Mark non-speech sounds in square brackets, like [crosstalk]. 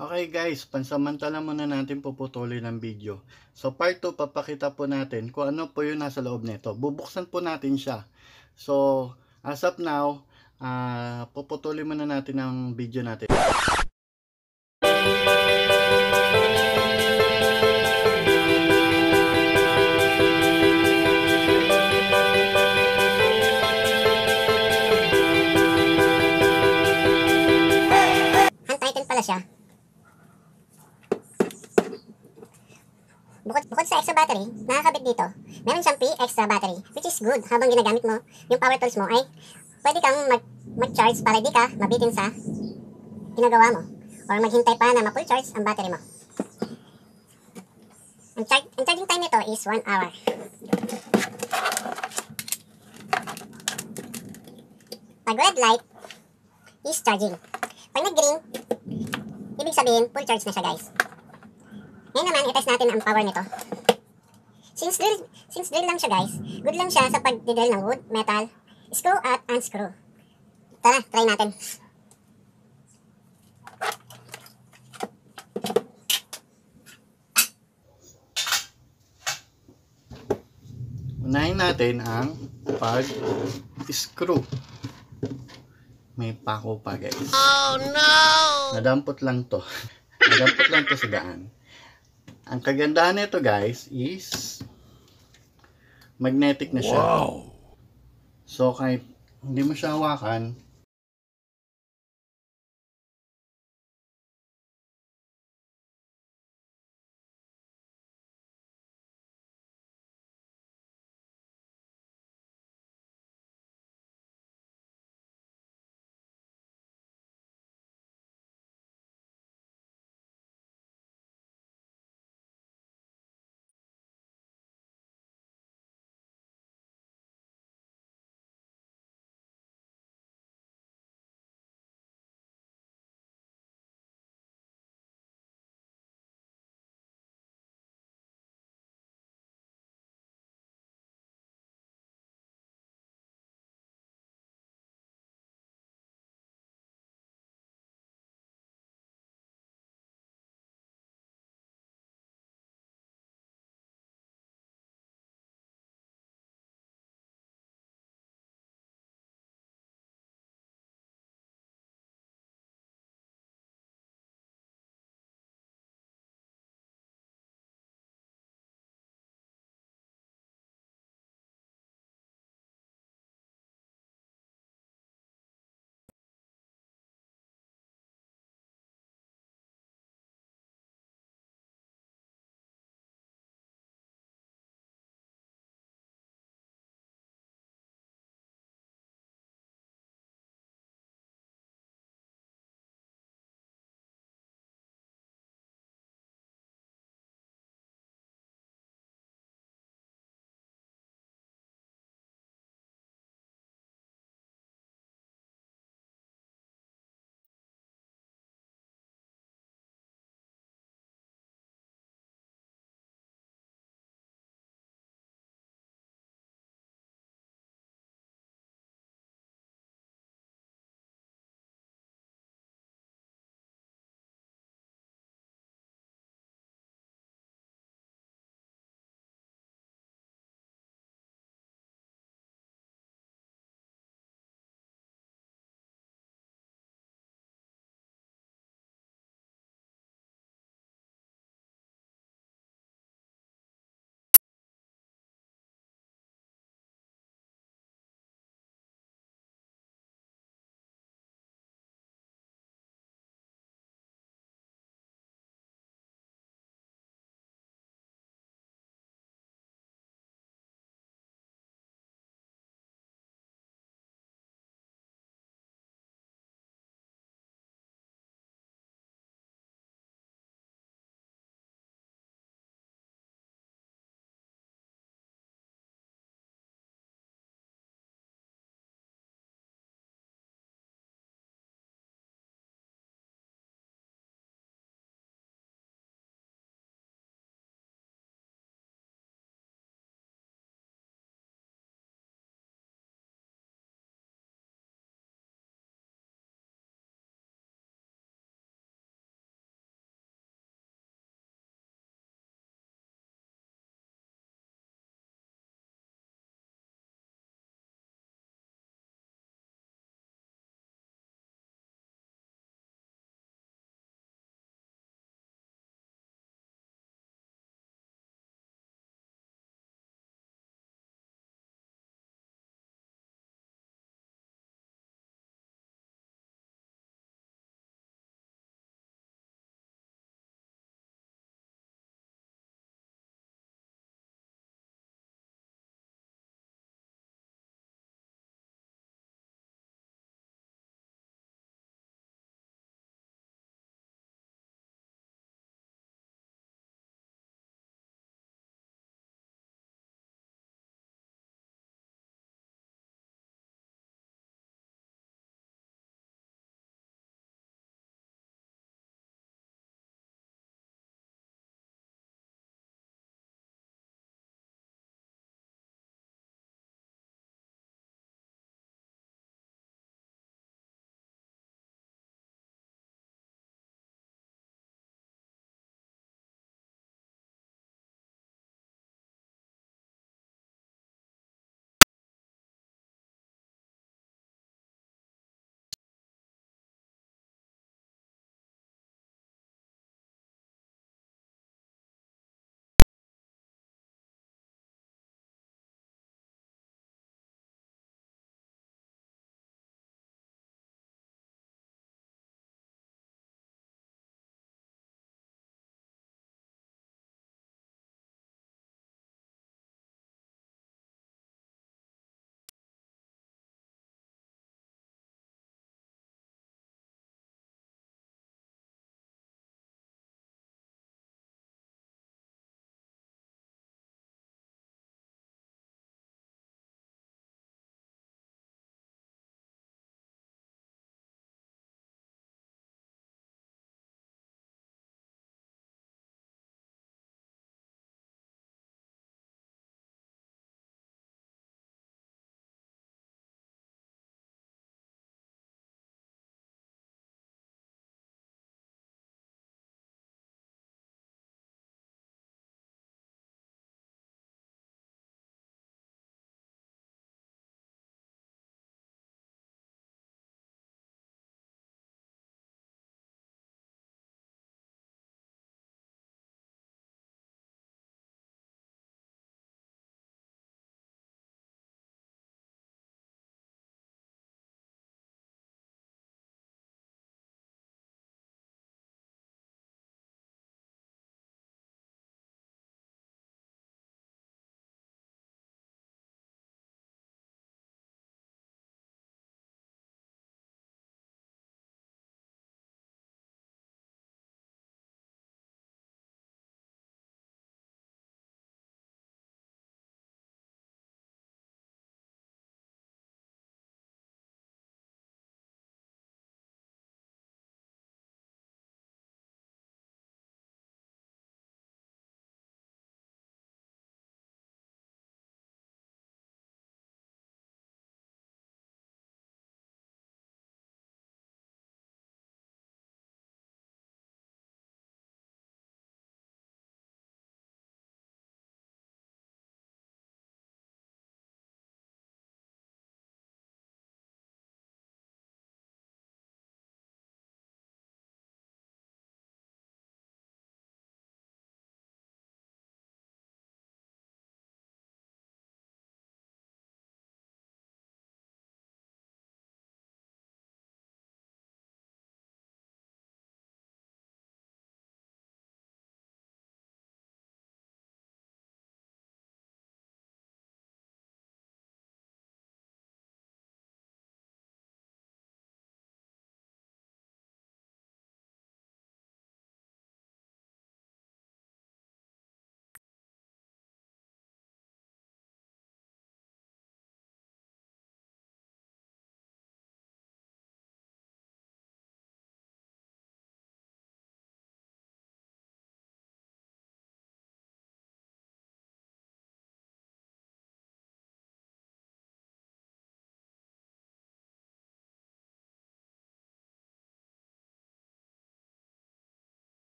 Okay guys, pansamantala muna natin puputulin ang video. So part 2, papakita po natin kung ano po yung nasa loob nito. Bubuksan po natin siya. So as of now, uh, ah, puputulin muna natin ang video natin. extra battery, nakakabit dito, meron siyang free extra battery, which is good habang ginagamit mo yung power tools mo ay pwede kang mag mag-charge para di ka mabitin sa ginagawa mo or maghintay pa na ma-full charge ang battery mo. Ang, char ang charging time nito is 1 hour. Pag red light is charging. Pag nag-green, ibig sabihin full charge na siya guys. Ngayon naman, itest natin ang power nito. Since drill, since drill lang siya guys, good lang siya sa pag-drill ng wood, metal, screw at unscrew. Tara, try natin. Unahin natin ang pag-screw. May pako pa guys. Oh no! Nadampot lang to. [laughs] Nadampot lang to sa daan. Ang kagandahan nito guys is magnetic na siya. Wow! So kahit hindi mo siya hawakan,